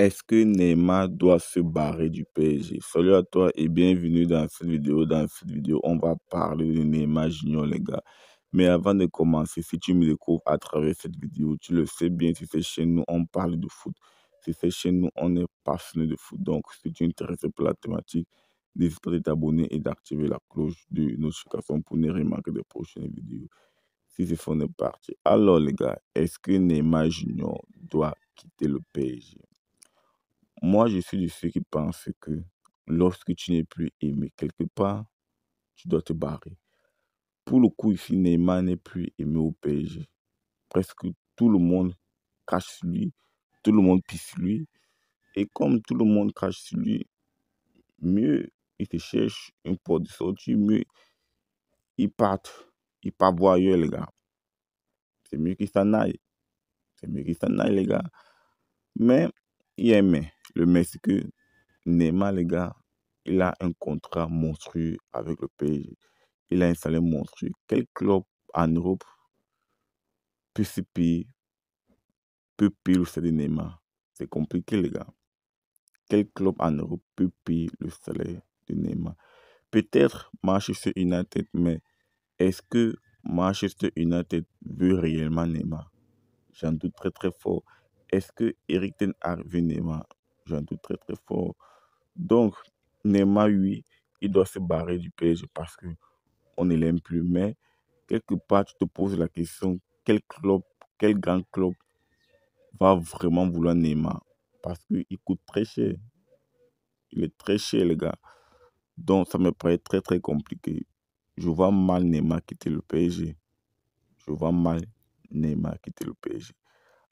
Est-ce que Neymar doit se barrer du PSG Salut à toi et bienvenue dans cette vidéo. Dans cette vidéo, on va parler de Neymar Junior, les gars. Mais avant de commencer, si tu me découvres à travers cette vidéo, tu le sais bien, si c'est chez nous, on parle de foot. Si c'est chez nous, on est passionné de foot. Donc, si tu es intéressé par la thématique, n'hésite pas à t'abonner et d'activer la cloche de notification pour ne rien manquer des prochaines vidéos. Si c'est fond est partie. Alors, les gars, est-ce que Neymar Junior doit quitter le PSG moi, je suis de ceux qui pensent que lorsque tu n'es plus aimé quelque part, tu dois te barrer. Pour le coup, ici, Neymar n'est plus aimé au PSG. Presque tout le monde cache sur lui, tout le monde pisse sur lui. Et comme tout le monde cache sur lui, mieux il se cherche une porte de sortie, mieux il part, il part voir ailleurs, les gars. C'est mieux qu'il s'en aille. C'est mieux qu'il s'en aille, les gars. Mais il aimait. Le Mexique, Neymar, les gars, il a un contrat monstrueux avec le PSG. Il a un salaire monstrueux. Quel club en Europe peut se payer, le salaire de Neymar C'est compliqué, les gars. Quel club en Europe peut payer le salaire de Neymar Peut-être Manchester United, mais est-ce que Manchester United veut réellement Neymar J'en doute très très fort. Est-ce que Eric Ten vu Neymar j'ai un tout très très fort. Donc, Neymar, oui, il doit se barrer du PSG parce qu'on ne l'aime plus. Mais quelque part, tu te poses la question, quel club, quel grand club va vraiment vouloir Neymar Parce qu'il coûte très cher. Il est très cher, les gars. Donc, ça me paraît très, très compliqué. Je vois mal Neymar quitter le PSG. Je vois mal Neymar quitter le PSG.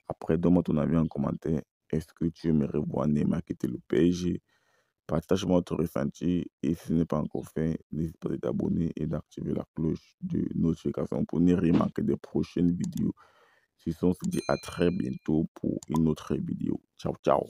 Après, donne-moi ton avis en commentaire. Est-ce que tu aimerais voir Neymar quitter le PSG Partage-moi ton ressenti et si ce n'est pas encore fait, n'hésite pas à t'abonner et d'activer la cloche de notification pour ne rien manquer des prochaines vidéos. Si on se dit à très bientôt pour une autre vidéo. Ciao, ciao.